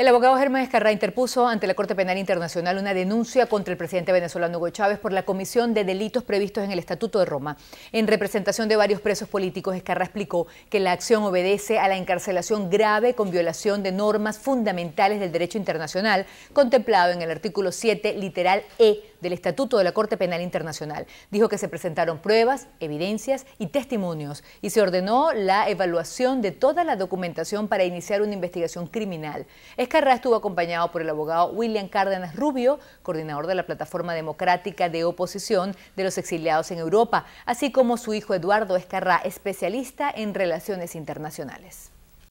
El abogado Germán Escarra interpuso ante la Corte Penal Internacional una denuncia contra el presidente venezolano Hugo Chávez por la comisión de delitos previstos en el Estatuto de Roma. En representación de varios presos políticos, Escarra explicó que la acción obedece a la encarcelación grave con violación de normas fundamentales del derecho internacional contemplado en el artículo 7, literal E del Estatuto de la Corte Penal Internacional. Dijo que se presentaron pruebas, evidencias y testimonios y se ordenó la evaluación de toda la documentación para iniciar una investigación criminal. Escarra estuvo acompañado por el abogado William Cárdenas Rubio, coordinador de la Plataforma Democrática de Oposición de los Exiliados en Europa, así como su hijo Eduardo Escarrá, especialista en relaciones internacionales.